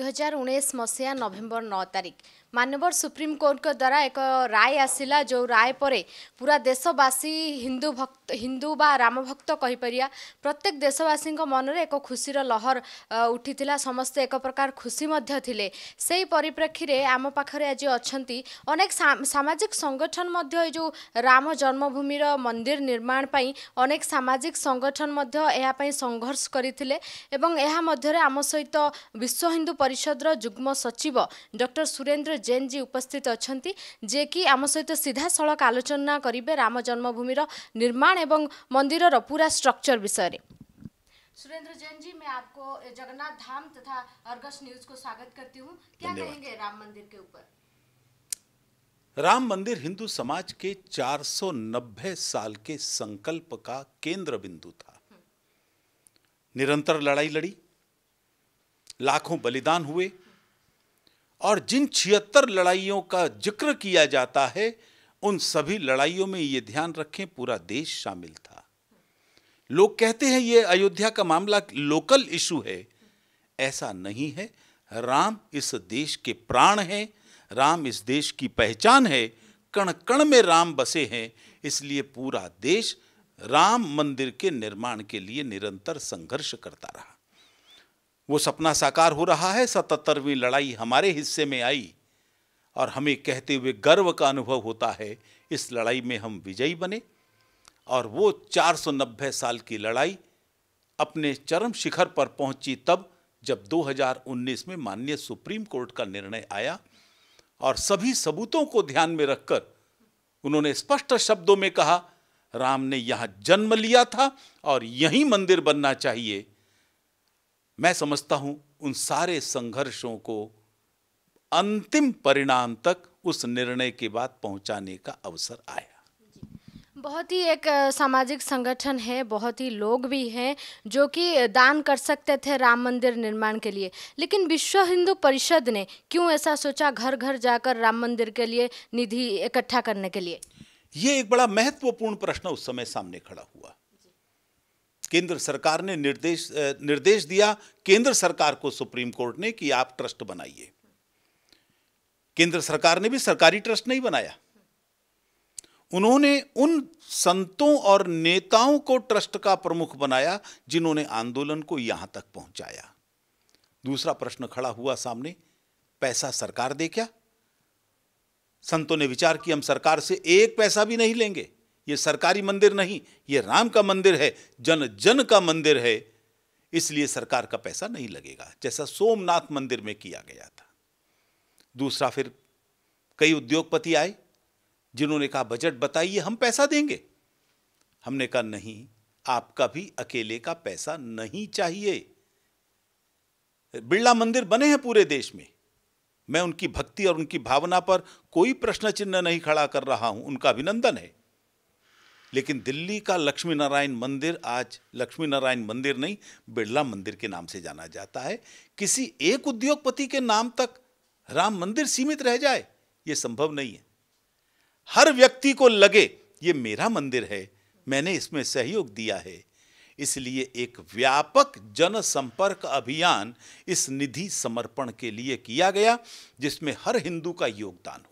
ଦୁଇହଜାର ଉଣେଇଶ ମସିହା ନଭେମ୍ବର ନଅ ତାରିଖ ମାନ୍ୟବର ସୁପ୍ରିମକୋର୍ଟଙ୍କ ଦ୍ୱାରା ଏକ ରାୟ ଆସିଲା ଯେଉଁ ରାୟ ପରେ ପୁରା ଦେଶବାସୀ ହିନ୍ଦୁ ଭକ୍ତ ହିନ୍ଦୁ ବା ରାମଭକ୍ତ କହିପାରିବା ପ୍ରତ୍ୟେକ ଦେଶବାସୀଙ୍କ ମନରେ ଏକ ଖୁସିର ଲହର ଉଠିଥିଲା ସମସ୍ତେ ଏକ ପ୍ରକାର ଖୁସି ମଧ୍ୟ ଥିଲେ ସେହି ପରିପ୍ରେକ୍ଷୀରେ ଆମ ପାଖରେ ଆଜି ଅଛନ୍ତି ଅନେକ ସାମାଜିକ ସଂଗଠନ ମଧ୍ୟ ଏ ଯେଉଁ ରାମ ଜନ୍ମଭୂମିର ମନ୍ଦିର ନିର୍ମାଣ ପାଇଁ ଅନେକ ସାମାଜିକ ସଂଗଠନ ମଧ୍ୟ ଏହା ପାଇଁ ସଂଘର୍ଷ କରିଥିଲେ ଏବଂ ଏହା ମଧ୍ୟରେ ଆମ ସହିତ ବିଶ୍ୱ ହିନ୍ଦୁ ପରିଷଦର ଯୁଗ୍ମ ସଚିବ ଡକ୍ଟର ସୁରେନ୍ଦ୍ର ଜେନ୍ଜୀ ଉପସ୍ଥିତ ଅଛନ୍ତି ଯିଏକି ଆମ ସହିତ ସିଧାସଳଖ ଆଲୋଚନା କରିବେ ରାମ ଜନ୍ମଭୂମିର ନିର୍ମାଣ ଏବଂ ମନ୍ଦିରର ପୁରା ଷ୍ଟ୍ରକ୍ଚର ବିଷୟରେ सुरेंद्र जैन जी मैं आपको जगन्नाथ धाम तथा अर्गस न्यूज को स्वागत करती हूँ क्या कहेंगे राम मंदिर के ऊपर राम मंदिर हिंदू समाज के 490 साल के संकल्प का केंद्र बिंदु था हम्म। निरंतर लड़ाई लड़ी लाखों बलिदान हुए और जिन छिहत्तर लड़ाइयों का जिक्र किया जाता है उन सभी लड़ाइयों में ये ध्यान रखें पूरा देश शामिल था लोग कहते हैं ये अयोध्या का मामला लोकल इशू है ऐसा नहीं है राम इस देश के प्राण हैं राम इस देश की पहचान है कण कण में राम बसे हैं इसलिए पूरा देश राम मंदिर के निर्माण के लिए निरंतर संघर्ष करता रहा वो सपना साकार हो रहा है सतहत्तरवीं लड़ाई हमारे हिस्से में आई और हमें कहते हुए गर्व का अनुभव होता है इस लड़ाई में हम विजयी बने और वो 490 साल की लड़ाई अपने चरम शिखर पर पहुंची तब जब 2019 में माननीय सुप्रीम कोर्ट का निर्णय आया और सभी सबूतों को ध्यान में रखकर उन्होंने स्पष्ट शब्दों में कहा राम ने यहाँ जन्म लिया था और यही मंदिर बनना चाहिए मैं समझता हूँ उन सारे संघर्षों को अंतिम परिणाम तक उस निर्णय के बाद पहुँचाने का अवसर आया बहुत ही एक सामाजिक संगठन है बहुत ही लोग भी हैं जो कि दान कर सकते थे राम मंदिर निर्माण के लिए लेकिन विश्व हिंदू परिषद ने क्यों ऐसा सोचा घर घर जाकर राम मंदिर के लिए निधि इकट्ठा करने के लिए ये एक बड़ा महत्वपूर्ण प्रश्न उस समय सामने खड़ा हुआ केंद्र सरकार ने निर्देश निर्देश दिया केंद्र सरकार को सुप्रीम कोर्ट ने कि आप ट्रस्ट बनाइए केंद्र सरकार ने भी सरकारी ट्रस्ट नहीं बनाया उन्होंने उन संतों और नेताओं को ट्रस्ट का प्रमुख बनाया जिन्होंने आंदोलन को यहां तक पहुंचाया दूसरा प्रश्न खड़ा हुआ सामने पैसा सरकार दे क्या संतों ने विचार किया हम सरकार से एक पैसा भी नहीं लेंगे ये सरकारी मंदिर नहीं ये राम का मंदिर है जन जन का मंदिर है इसलिए सरकार का पैसा नहीं लगेगा जैसा सोमनाथ मंदिर में किया गया था दूसरा फिर कई उद्योगपति आए जिन्होंने कहा बजट बताइए हम पैसा देंगे हमने कहा नहीं आपका भी अकेले का पैसा नहीं चाहिए बिरला मंदिर बने हैं पूरे देश में मैं उनकी भक्ति और उनकी भावना पर कोई प्रश्न चिन्ह नहीं खड़ा कर रहा हूं उनका अभिनंदन है लेकिन दिल्ली का लक्ष्मी नारायण मंदिर आज लक्ष्मी नारायण मंदिर नहीं बिरला मंदिर के नाम से जाना जाता है किसी एक उद्योगपति के नाम तक राम मंदिर सीमित रह जाए ये संभव नहीं है हर व्यक्ति को लगे ये मेरा मंदिर है मैंने इसमें सहयोग दिया है इसलिए एक व्यापक जनसंपर्क अभियान इस निधि समर्पण के लिए किया गया जिसमें हर हिंदू का योगदान हो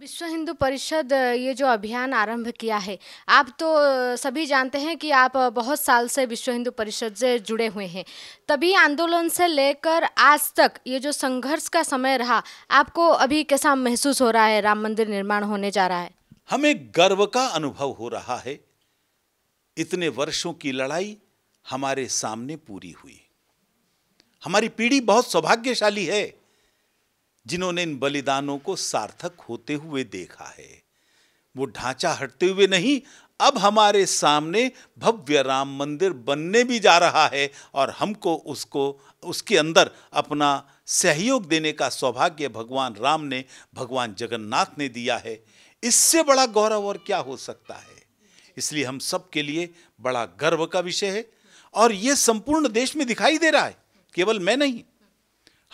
विश्व हिंदू परिषद ये जो अभियान आरंभ किया है आप तो सभी जानते हैं कि आप बहुत साल से विश्व हिंदू परिषद से जुड़े हुए हैं तभी आंदोलन से लेकर आज तक ये जो संघर्ष का समय रहा आपको अभी कैसा महसूस हो रहा है राम मंदिर निर्माण होने जा रहा है हमें गर्व का अनुभव हो रहा है इतने वर्षों की लड़ाई हमारे सामने पूरी हुई हमारी पीढ़ी बहुत सौभाग्यशाली है जिन्होंने इन बलिदानों को सार्थक होते हुए देखा है वो ढांचा हटते हुए नहीं अब हमारे सामने भव्य राम मंदिर बनने भी जा रहा है और हमको उसको उसके अंदर अपना सहयोग देने का सौभाग्य भगवान राम ने भगवान जगन्नाथ ने दिया है इससे बड़ा गौरव और क्या हो सकता है इसलिए हम सब के लिए बड़ा गर्व का विषय है और ये संपूर्ण देश में दिखाई दे रहा है केवल मैं नहीं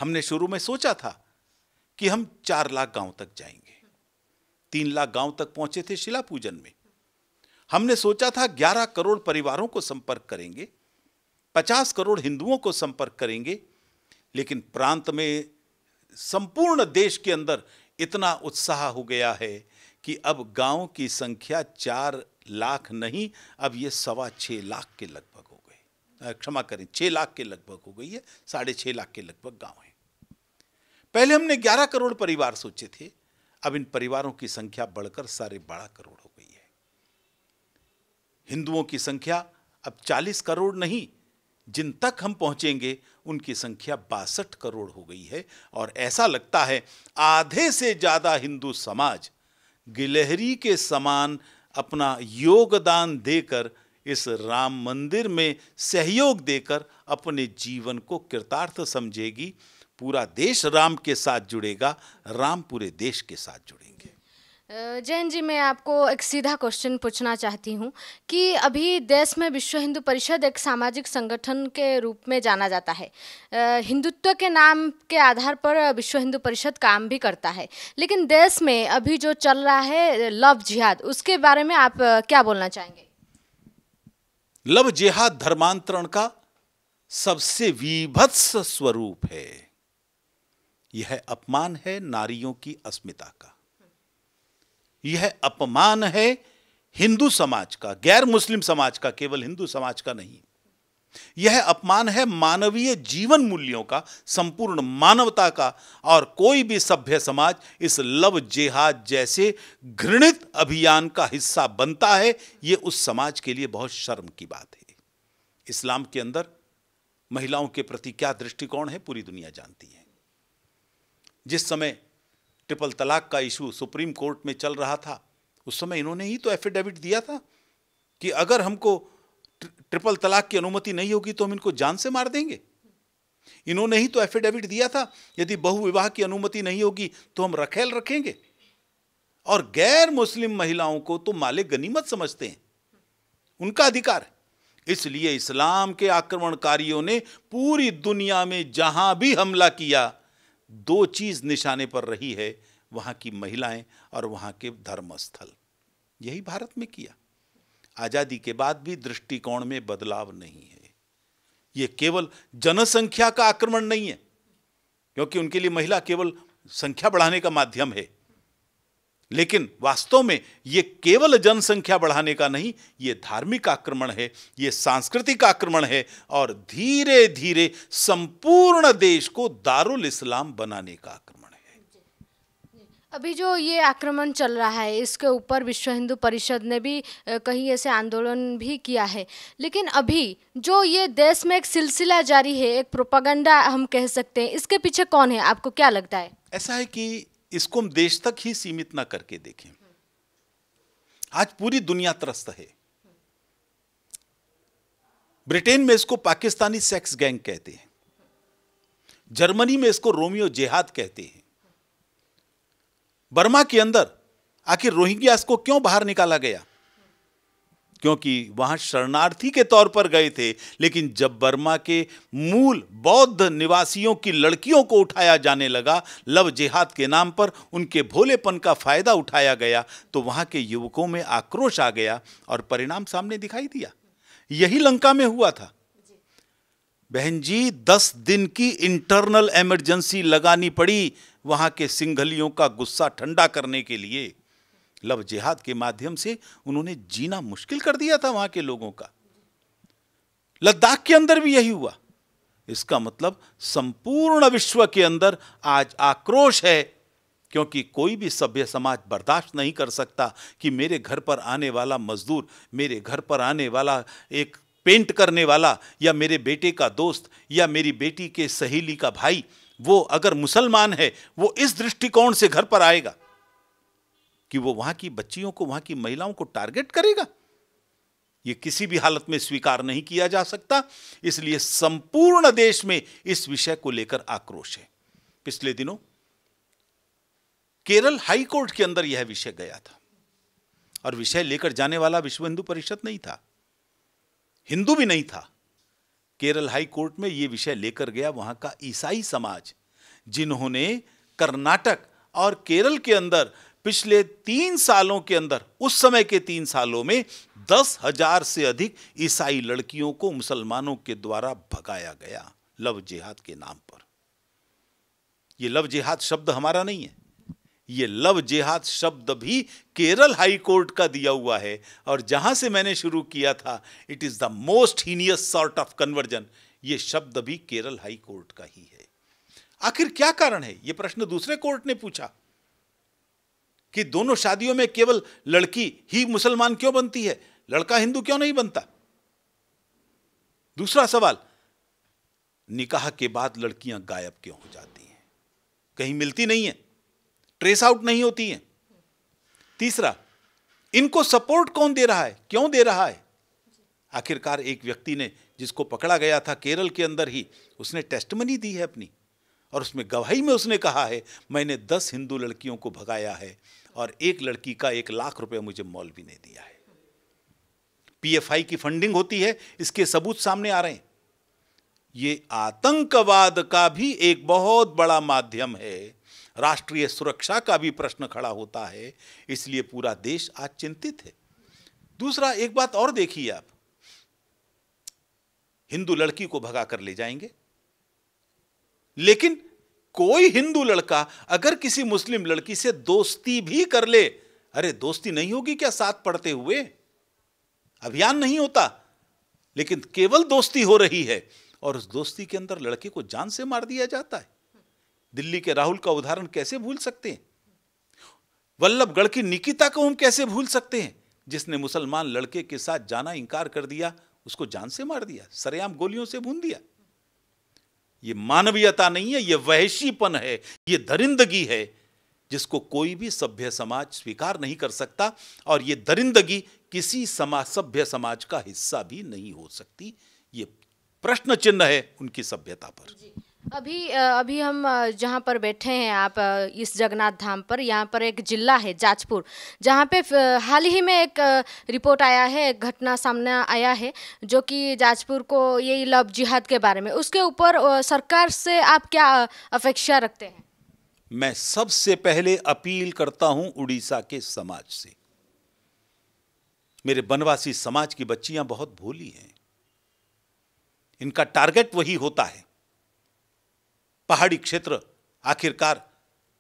हमने शुरू में सोचा था कि हम चार लाख गांव तक जाएंगे तीन लाख गांव तक पहुंचे थे शिला पूजन में हमने सोचा था ग्यारह करोड़ परिवारों को संपर्क करेंगे पचास करोड़ हिंदुओं को संपर्क करेंगे लेकिन प्रांत में संपूर्ण देश के अंदर इतना उत्साह हो गया है कि अब गांव की संख्या चार लाख नहीं अब ये सवा छः लाख के लगभग हो गए क्षमा करें छः लाख के लगभग हो गई है साढ़े छः लाख के लगभग गांव है पहले हमने 11 करोड़ परिवार सोचे थे अब इन परिवारों की संख्या बढ़कर साढ़े बारह करोड़ हो गई है हिंदुओं की संख्या अब 40 करोड़ नहीं जिन तक हम पहुंचेंगे उनकी संख्या बासठ करोड़ हो गई है और ऐसा लगता है आधे से ज़्यादा हिंदू समाज गिलहरी के समान अपना योगदान देकर इस राम मंदिर में सहयोग देकर अपने जीवन को कृतार्थ समझेगी पूरा देश राम के साथ जुड़ेगा राम पूरे देश के साथ जुड़ेंगे जैन जी मैं आपको एक सीधा क्वेश्चन पूछना चाहती हूँ कि अभी देश में विश्व हिंदू परिषद एक सामाजिक संगठन के रूप में जाना जाता है हिंदुत्व के नाम के आधार पर विश्व हिंदू परिषद काम भी करता है लेकिन देश में अभी जो चल रहा है लव जिहाद उसके बारे में आप क्या बोलना चाहेंगे लव जिहाद धर्मांतरण का सबसे विभत्स स्वरूप है यह अपमान है नारियों की अस्मिता का यह अपमान है हिंदू समाज का गैर मुस्लिम समाज का केवल हिंदू समाज का नहीं यह अपमान है मानवीय जीवन मूल्यों का संपूर्ण मानवता का और कोई भी सभ्य समाज इस लव जेहाद जैसे घृणित अभियान का हिस्सा बनता है यह उस समाज के लिए बहुत शर्म की बात है इस्लाम के अंदर महिलाओं के प्रति क्या दृष्टिकोण है पूरी दुनिया जानती है जिस समय ट्रिपल तलाक का इशू सुप्रीम कोर्ट में चल रहा था उस समय इन्होंने ही तो एफिडेविट दिया था कि अगर हमको ट्रिपल तलाक की अनुमति नहीं होगी तो हम इनको जान से मार देंगे इन्होंने ही तो एफिडेविट दिया था यदि बहुविवाह की अनुमति नहीं होगी तो हम रखेल रखेंगे और गैर मुस्लिम महिलाओं को तो माले गनीमत समझते हैं उनका अधिकार है इसलिए इस्लाम के आक्रमणकारियों ने पूरी दुनिया में जहां भी हमला किया दो चीज़ निशाने पर रही है वहाँ की महिलाएं और वहाँ के धर्मस्थल यही भारत में किया आज़ादी के बाद भी दृष्टिकोण में बदलाव नहीं है ये केवल जनसंख्या का आक्रमण नहीं है क्योंकि उनके लिए महिला केवल संख्या बढ़ाने का माध्यम है लेकिन वास्तव में ये केवल जनसंख्या बढ़ाने का नहीं ये धार्मिक आक्रमण है ये सांस्कृतिक आक्रमण है और धीरे धीरे संपूर्ण देश को दारुल इस्लाम बनाने का आक्रमण अभी जो ये आक्रमण चल रहा है इसके ऊपर विश्व हिंदू परिषद ने भी कहीं ऐसे आंदोलन भी किया है लेकिन अभी जो ये देश में एक सिलसिला जारी है एक प्रोपागंडा हम कह सकते हैं इसके पीछे कौन है आपको क्या लगता है ऐसा है कि इसको हम देश तक ही सीमित ना करके देखें आज पूरी दुनिया त्रस्त है ब्रिटेन में इसको पाकिस्तानी सेक्स गैंग कहते हैं जर्मनी में इसको रोमियो जेहाद कहते हैं बर्मा के अंदर आखिर रोहिंग्यास को क्यों बाहर निकाला गया क्योंकि वहाँ शरणार्थी के तौर पर गए थे लेकिन जब बर्मा के मूल बौद्ध निवासियों की लड़कियों को उठाया जाने लगा लव जिहाद के नाम पर उनके भोलेपन का फ़ायदा उठाया गया तो वहाँ के युवकों में आक्रोश आ गया और परिणाम सामने दिखाई दिया यही लंका में हुआ था बहन जी दस दिन की इंटरनल इमरजेंसी लगानी पड़ी वहाँ के सिंघलियों का गुस्सा ठंडा करने के लिए लव जिहाद के माध्यम से उन्होंने जीना मुश्किल कर दिया था वहां के लोगों का लद्दाख के अंदर भी यही हुआ इसका मतलब संपूर्ण विश्व के अंदर आज आक्रोश है क्योंकि कोई भी सभ्य समाज बर्दाश्त नहीं कर सकता कि मेरे घर पर आने वाला मजदूर मेरे घर पर आने वाला एक पेंट करने वाला या मेरे बेटे का दोस्त या मेरी बेटी के सहेली का भाई वो अगर मुसलमान है वो इस दृष्टिकोण से घर पर आएगा कि वो वहां की बच्चियों को वहां की महिलाओं को टारगेट करेगा ये किसी भी हालत में स्वीकार नहीं किया जा सकता इसलिए संपूर्ण देश में इस विषय को लेकर आक्रोश है पिछले दिनों केरल हाई कोर्ट के अंदर यह विषय गया था और विषय लेकर जाने वाला विश्व हिंदू परिषद नहीं था हिंदू भी नहीं था केरल हाई कोर्ट में यह विषय लेकर गया वहां का ईसाई समाज जिन्होंने कर्नाटक और केरल के अंदर पिछले तीन सालों के अंदर उस समय के तीन सालों में दस हजार से अधिक ईसाई लड़कियों को मुसलमानों के द्वारा भगाया गया लव जिहाद के नाम पर यह लव जिहाद शब्द हमारा नहीं है यह लव जिहाद शब्द भी केरल हाई कोर्ट का दिया हुआ है और जहां से मैंने शुरू किया था it is the most heinous sort of conversion यह शब्द भी केरल हाई कोर्ट का ही है आखिर क्या कारण है ये प्रश्न दूसरे कोर्ट ने पूछा कि दोनों शादियों में केवल लड़की ही मुसलमान क्यों बनती है लड़का हिंदू क्यों नहीं बनता दूसरा सवाल निकाह के बाद लड़कियां गायब क्यों हो जाती हैं कहीं मिलती नहीं है ट्रेस आउट नहीं होती है तीसरा इनको सपोर्ट कौन दे रहा है क्यों दे रहा है आखिरकार एक व्यक्ति ने जिसको पकड़ा गया था केरल के अंदर ही उसने टेस्टमनी दी है अपनी और उसमें गवाही में उसने कहा है मैंने दस हिंदू लड़कियों को भगाया है और एक लड़की का एक लाख रुपया मुझे मौलवी ने दिया है पीएफआई की फंडिंग होती है इसके सबूत सामने आ रहे हैं ये आतंकवाद का भी एक बहुत बड़ा माध्यम है राष्ट्रीय सुरक्षा का भी प्रश्न खड़ा होता है इसलिए पूरा देश आज चिंतित है दूसरा एक बात और देखिए आप हिंदू लड़की को भगा कर ले जाएंगे लेकिन कोई हिंदू लड़का अगर किसी मुस्लिम लड़की से दोस्ती भी कर ले अरे दोस्ती नहीं होगी क्या साथ पढ़ते हुए अभियान नहीं होता लेकिन केवल दोस्ती हो रही है और उस दोस्ती के अंदर लड़के को जान से मार दिया जाता है दिल्ली के राहुल का उदाहरण कैसे भूल सकते हैं वल्लभगढ़ की निकिता को हम कैसे भूल सकते हैं जिसने मुसलमान लड़के के साथ जाना इंकार कर दिया उसको जान से मार दिया सरेआम गोलियों से भून दिया ये मानवीयता नहीं है ये वहशीपन है ये दरिंदगी है जिसको कोई भी सभ्य समाज स्वीकार नहीं कर सकता और ये दरिंदगी किसी समाज सभ्य समाज का हिस्सा भी नहीं हो सकती ये प्रश्न चिन्ह है उनकी सभ्यता पर अभी अभी हम जहाँ पर बैठे हैं आप इस जगन्नाथ धाम पर यहाँ पर एक जिला है जाजपुर जहाँ पे हाल ही में एक रिपोर्ट आया है एक घटना सामने आया है जो कि जाजपुर को यही लव जिहाद के बारे में उसके ऊपर सरकार से आप क्या अपेक्षा रखते हैं मैं सबसे पहले अपील करता हूँ उड़ीसा के समाज से मेरे बनवासी समाज की बच्चियाँ बहुत भोली हैं इनका टारगेट वही होता है पहाड़ी क्षेत्र आखिरकार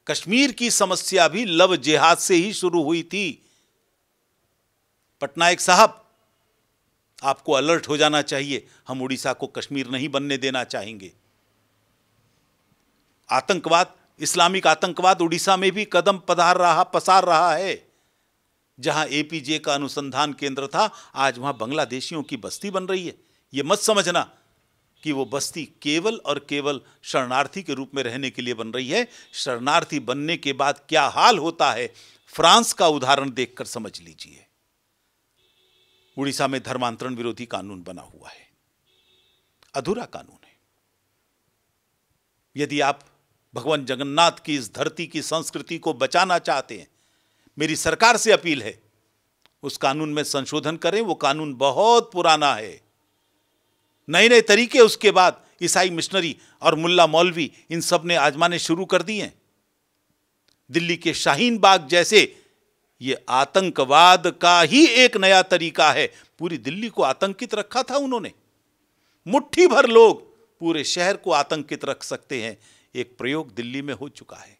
कश्मीर की समस्या भी लव जिहाद से ही शुरू हुई थी पटनायक साहब आपको अलर्ट हो जाना चाहिए हम उड़ीसा को कश्मीर नहीं बनने देना चाहेंगे आतंकवाद इस्लामिक आतंकवाद उड़ीसा में भी कदम पधार रहा पसार रहा है जहां एपीजे का अनुसंधान केंद्र था आज वहां बांग्लादेशियों की बस्ती बन रही है यह मत समझना कि वो बस्ती केवल और केवल शरणार्थी के रूप में रहने के लिए बन रही है शरणार्थी बनने के बाद क्या हाल होता है फ्रांस का उदाहरण देखकर समझ लीजिए उड़ीसा में धर्मांतरण विरोधी कानून बना हुआ है अधूरा कानून है यदि आप भगवान जगन्नाथ की इस धरती की संस्कृति को बचाना चाहते हैं मेरी सरकार से अपील है उस कानून में संशोधन करें वो कानून बहुत पुराना है नए नए तरीके उसके बाद ईसाई मिशनरी और मुल्ला मौलवी इन सब ने आजमाने शुरू कर दिए दिल्ली के शाहीन बाग जैसे ये आतंकवाद का ही एक नया तरीका है पूरी दिल्ली को आतंकित रखा था उन्होंने मुट्ठी भर लोग पूरे शहर को आतंकित रख सकते हैं एक प्रयोग दिल्ली में हो चुका है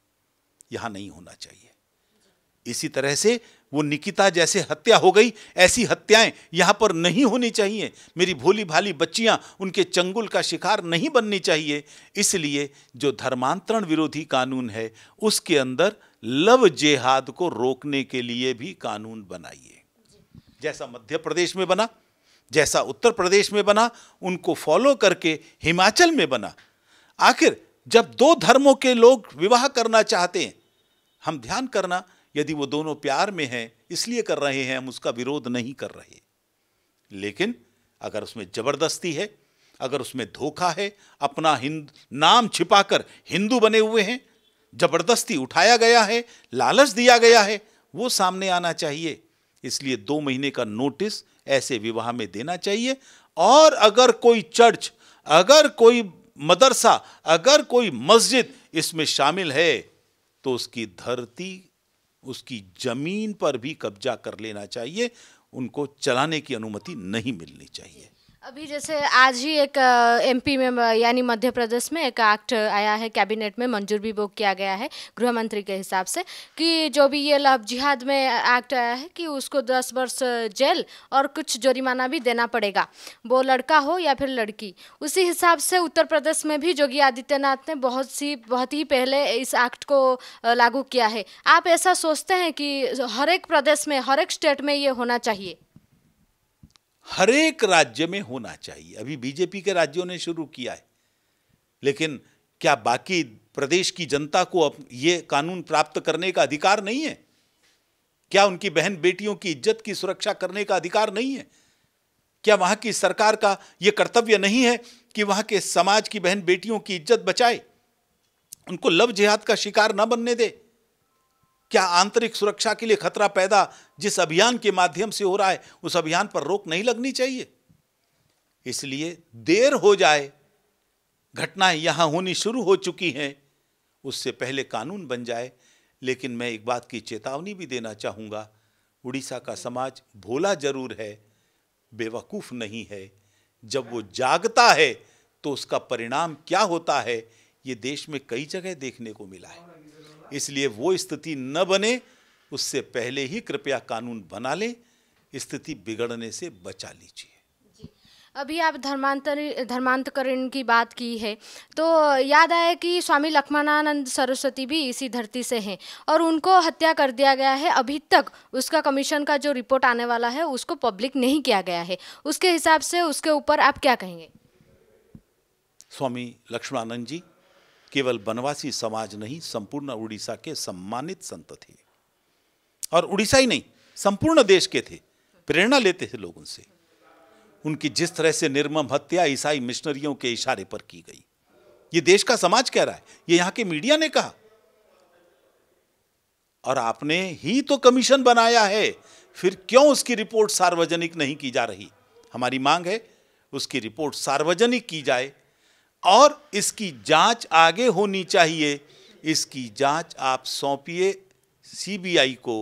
यहां नहीं होना चाहिए इसी तरह से वो निकिता जैसे हत्या हो गई ऐसी हत्याएं यहाँ पर नहीं होनी चाहिए मेरी भोली भाली बच्चियाँ उनके चंगुल का शिकार नहीं बननी चाहिए इसलिए जो धर्मांतरण विरोधी कानून है उसके अंदर लव जेहाद को रोकने के लिए भी कानून बनाइए जैसा मध्य प्रदेश में बना जैसा उत्तर प्रदेश में बना उनको फॉलो करके हिमाचल में बना आखिर जब दो धर्मों के लोग विवाह करना चाहते हैं हम ध्यान करना यदि वो दोनों प्यार में हैं इसलिए कर रहे हैं हम उसका विरोध नहीं कर रहे लेकिन अगर उसमें जबरदस्ती है अगर उसमें धोखा है अपना हिंद नाम छिपाकर हिंदू बने हुए हैं जबरदस्ती उठाया गया है लालच दिया गया है वो सामने आना चाहिए इसलिए दो महीने का नोटिस ऐसे विवाह में देना चाहिए और अगर कोई चर्च अगर कोई मदरसा अगर कोई मस्जिद इसमें शामिल है तो उसकी धरती उसकी ज़मीन पर भी कब्जा कर लेना चाहिए उनको चलाने की अनुमति नहीं मिलनी चाहिए अभी जैसे आज ही एक एमपी में यानी मध्य प्रदेश में एक एक्ट आया है कैबिनेट में मंजूर भी वो किया गया है गृह मंत्री के हिसाब से कि जो भी ये लव जिहाद में एक्ट आया है कि उसको दस वर्ष जेल और कुछ जुर्माना भी देना पड़ेगा वो लड़का हो या फिर लड़की उसी हिसाब से उत्तर प्रदेश में भी योगी आदित्यनाथ ने बहुत सी बहुत ही पहले इस एक्ट को लागू किया है आप ऐसा सोचते हैं कि हर एक प्रदेश में हर एक स्टेट में ये होना चाहिए हरेक राज्य में होना चाहिए अभी बीजेपी के राज्यों ने शुरू किया है लेकिन क्या बाकी प्रदेश की जनता को अब ये कानून प्राप्त करने का अधिकार नहीं है क्या उनकी बहन बेटियों की इज्जत की सुरक्षा करने का अधिकार नहीं है क्या वहां की सरकार का यह कर्तव्य नहीं है कि वहां के समाज की बहन बेटियों की इज्जत बचाए उनको लव जिहाद का शिकार न बनने दे क्या आंतरिक सुरक्षा के लिए खतरा पैदा जिस अभियान के माध्यम से हो रहा है उस अभियान पर रोक नहीं लगनी चाहिए इसलिए देर हो जाए घटनाएं यहाँ होनी शुरू हो चुकी हैं उससे पहले कानून बन जाए लेकिन मैं एक बात की चेतावनी भी देना चाहूँगा उड़ीसा का समाज भोला जरूर है बेवकूफ़ नहीं है जब वो जागता है तो उसका परिणाम क्या होता है ये देश में कई जगह देखने को मिला है इसलिए वो स्थिति न बने उससे पहले ही कृपया कानून बना लें स्थिति बिगड़ने से बचा लीजिए अभी आप धर्मांतरी धर्मांतकरण की बात की है तो याद आया कि स्वामी लक्ष्मणानंद सरस्वती भी इसी धरती से हैं और उनको हत्या कर दिया गया है अभी तक उसका कमीशन का जो रिपोर्ट आने वाला है उसको पब्लिक नहीं किया गया है उसके हिसाब से उसके ऊपर आप क्या कहेंगे स्वामी लक्ष्मणानंद जी केवल बनवासी समाज नहीं संपूर्ण उड़ीसा के सम्मानित संत थे और उड़ीसा ही नहीं संपूर्ण देश के थे प्रेरणा लेते थे लोग उनसे उनकी जिस तरह से निर्मम हत्या ईसाई मिशनरियों के इशारे पर की गई ये देश का समाज कह रहा है ये यहां के मीडिया ने कहा और आपने ही तो कमीशन बनाया है फिर क्यों उसकी रिपोर्ट सार्वजनिक नहीं की जा रही हमारी मांग है उसकी रिपोर्ट सार्वजनिक की जाए और इसकी जांच आगे होनी चाहिए इसकी जांच आप सौंपिए सीबीआई को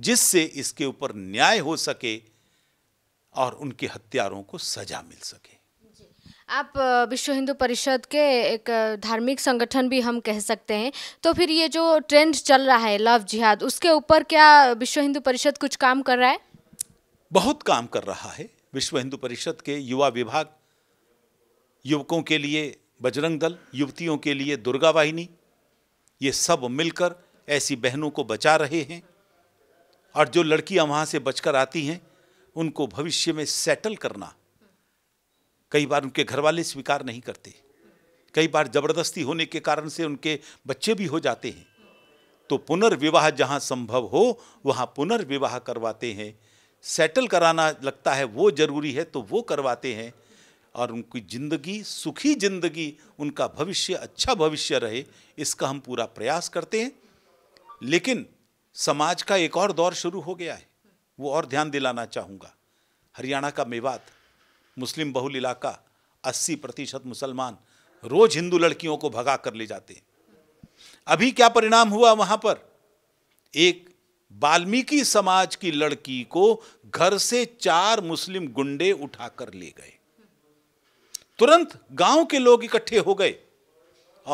जिससे इसके ऊपर न्याय हो सके और उनके हत्यारों को सजा मिल सके आप विश्व हिंदू परिषद के एक धार्मिक संगठन भी हम कह सकते हैं तो फिर ये जो ट्रेंड चल रहा है लव जिहाद उसके ऊपर क्या विश्व हिंदू परिषद कुछ काम कर रहा है बहुत काम कर रहा है विश्व हिंदू परिषद के युवा विभाग युवकों के लिए बजरंग दल युवतियों के लिए दुर्गा वाहिनी ये सब मिलकर ऐसी बहनों को बचा रहे हैं और जो लड़कियां वहाँ से बचकर आती हैं उनको भविष्य में सेटल करना कई बार उनके घर वाले स्वीकार नहीं करते कई बार ज़बरदस्ती होने के कारण से उनके बच्चे भी हो जाते हैं तो पुनर्विवाह जहाँ संभव हो वहाँ पुनर्विवाह करवाते हैं सेटल कराना लगता है वो ज़रूरी है तो वो करवाते हैं और उनकी ज़िंदगी सुखी ज़िंदगी उनका भविष्य अच्छा भविष्य रहे इसका हम पूरा प्रयास करते हैं लेकिन समाज का एक और दौर शुरू हो गया है वो और ध्यान दिलाना चाहूँगा हरियाणा का मेवात मुस्लिम बहुल इलाका अस्सी प्रतिशत मुसलमान रोज़ हिंदू लड़कियों को भगा कर ले जाते हैं अभी क्या परिणाम हुआ वहाँ पर एक बाल्मीकि समाज की लड़की को घर से चार मुस्लिम गुंडे उठाकर ले गए तुरंत गांव के लोग इकट्ठे हो गए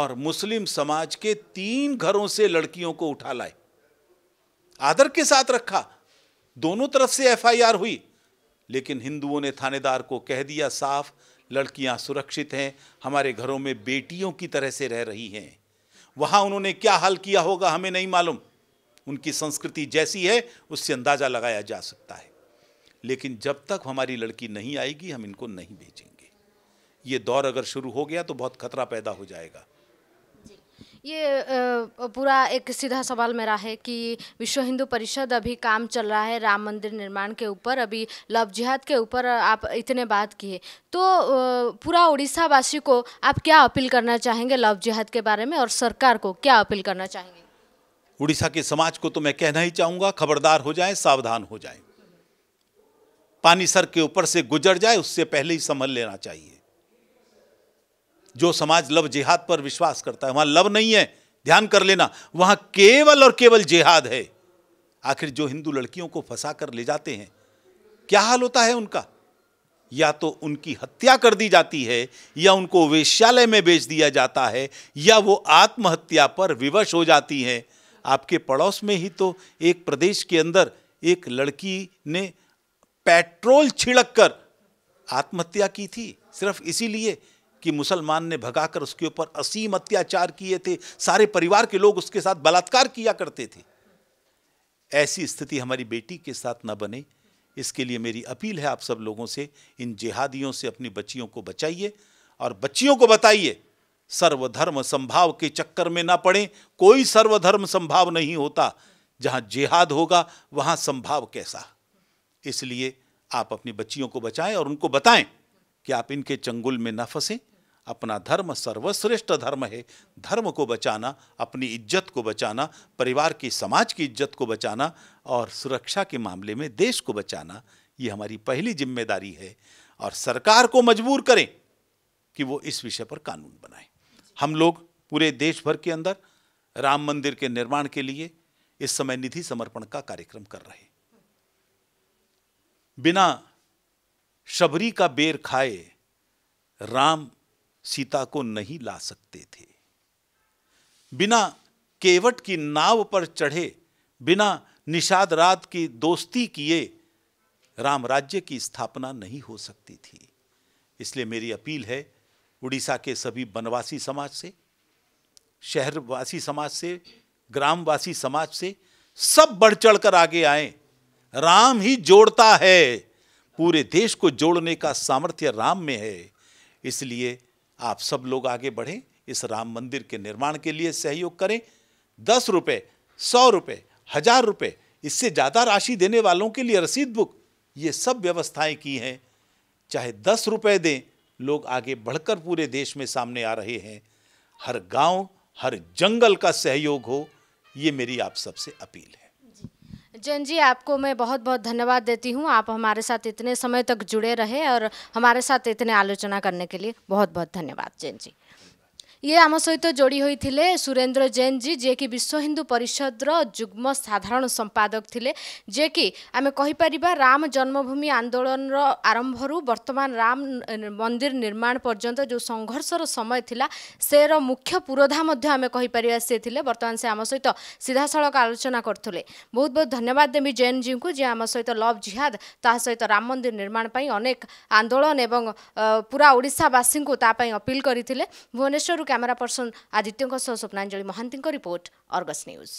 और मुस्लिम समाज के तीन घरों से लड़कियों को उठा लाए आदर के साथ रखा दोनों तरफ से एफआईआर हुई लेकिन हिंदुओं ने थानेदार को कह दिया साफ लड़कियां सुरक्षित हैं हमारे घरों में बेटियों की तरह से रह रही हैं वहां उन्होंने क्या हाल किया होगा हमें नहीं मालूम उनकी संस्कृति जैसी है उससे अंदाज़ा लगाया जा सकता है लेकिन जब तक हमारी लड़की नहीं आएगी हम इनको नहीं भेजेंगे ये दौर अगर शुरू हो गया तो बहुत खतरा पैदा हो जाएगा ये पूरा एक सीधा सवाल मेरा है कि विश्व हिंदू परिषद अभी काम चल रहा है राम मंदिर निर्माण के ऊपर अभी लव जिहाद के ऊपर आप इतने बात किए तो पूरा उड़ीसा वासी को आप क्या अपील करना चाहेंगे लव जिहाद के बारे में और सरकार को क्या अपील करना चाहेंगे उड़ीसा के समाज को तो मैं कहना ही चाहूँगा खबरदार हो जाए सावधान हो जाए पानी सर के ऊपर से गुजर जाए उससे पहले ही संभल लेना चाहिए जो समाज लव जिहाद पर विश्वास करता है वहाँ लव नहीं है ध्यान कर लेना वहाँ केवल और केवल जिहाद है आखिर जो हिंदू लड़कियों को फंसा कर ले जाते हैं क्या हाल होता है उनका या तो उनकी हत्या कर दी जाती है या उनको वेश्यालय में बेच दिया जाता है या वो आत्महत्या पर विवश हो जाती हैं आपके पड़ोस में ही तो एक प्रदेश के अंदर एक लड़की ने पेट्रोल छिड़क कर आत्महत्या की थी सिर्फ इसीलिए कि मुसलमान ने भगाकर उसके ऊपर असीम अत्याचार किए थे सारे परिवार के लोग उसके साथ बलात्कार किया करते थे ऐसी स्थिति हमारी बेटी के साथ न बने इसके लिए मेरी अपील है आप सब लोगों से इन जिहादियों से अपनी बच्चियों को बचाइए और बच्चियों को बताइए सर्वधर्म संभाव के चक्कर में ना पड़े कोई सर्वधर्म संभाव नहीं होता जहां जिहाद होगा वहां संभाव कैसा इसलिए आप अपनी बच्चियों को बचाएं और उनको बताएं कि आप इनके चंगुल में ना फंसें अपना धर्म सर्वश्रेष्ठ धर्म है धर्म को बचाना अपनी इज्जत को बचाना परिवार की समाज की इज्जत को बचाना और सुरक्षा के मामले में देश को बचाना ये हमारी पहली जिम्मेदारी है और सरकार को मजबूर करें कि वो इस विषय पर कानून बनाए हम लोग पूरे देश भर के अंदर राम मंदिर के निर्माण के लिए इस समय निधि समर्पण का कार्यक्रम कर रहे बिना शबरी का बेर खाए राम सीता को नहीं ला सकते थे बिना केवट की नाव पर चढ़े बिना निषाद रात की दोस्ती किए राम राज्य की स्थापना नहीं हो सकती थी इसलिए मेरी अपील है उड़ीसा के सभी वनवासी समाज से शहरवासी समाज से ग्रामवासी समाज से सब बढ़ चढ़ कर आगे आए राम ही जोड़ता है पूरे देश को जोड़ने का सामर्थ्य राम में है इसलिए आप सब लोग आगे बढ़ें इस राम मंदिर के निर्माण के लिए सहयोग करें दस रुपये सौ रुपये हजार रुपये इससे ज़्यादा राशि देने वालों के लिए रसीद बुक ये सब व्यवस्थाएं की हैं चाहे दस रुपये दें लोग आगे बढ़कर पूरे देश में सामने आ रहे हैं हर गांव, हर जंगल का सहयोग हो ये मेरी आप सबसे अपील है उज्जैन जी आपको मैं बहुत बहुत धन्यवाद देती हूँ आप हमारे साथ इतने समय तक जुड़े रहे और हमारे साथ इतने आलोचना करने के लिए बहुत बहुत धन्यवाद जैन जी ଇଏ ଆମ ସହିତ ଯୋଡ଼ି ହୋଇଥିଲେ ସୁରେନ୍ଦ୍ର ଜୈନ ଜୀ ଯିଏକି ବିଶ୍ୱ ହିନ୍ଦୁ ପରିଷଦର ଯୁଗ୍ମ ସାଧାରଣ ସମ୍ପାଦକ ଥିଲେ ଯିଏକି ଆମେ କହିପାରିବା ରାମ ଜନ୍ମଭୂମି ଆନ୍ଦୋଳନର ଆରମ୍ଭରୁ ବର୍ତ୍ତମାନ ରାମ ମନ୍ଦିର ନିର୍ମାଣ ପର୍ଯ୍ୟନ୍ତ ଯେଉଁ ସଂଘର୍ଷର ସମୟ ଥିଲା ସେର ମୁଖ୍ୟ ପୁରୋଧା ମଧ୍ୟ ଆମେ କହିପାରିବା ସେ ଥିଲେ ବର୍ତ୍ତମାନ ସେ ଆମ ସହିତ ସିଧାସଳଖ ଆଲୋଚନା କରୁଥିଲେ ବହୁତ ବହୁତ ଧନ୍ୟବାଦ ଦେବି ଜୈନ ଜୀଙ୍କୁ ଯିଏ ଆମ ସହିତ ଲଭ୍ ଜିହାଦ ତା ସହିତ ରାମ ମନ୍ଦିର ନିର୍ମାଣ ପାଇଁ ଅନେକ ଆନ୍ଦୋଳନ ଏବଂ ପୁରା ଓଡ଼ିଶାବାସୀଙ୍କୁ ତା ପାଇଁ ଅପିଲ କରିଥିଲେ ଭୁବନେଶ୍ୱରରୁ क्यामेरा पर्सन आदित्यको सह स्वप्नाञ्जली महान्तिको रिपोर्ट अर्गस न्यूज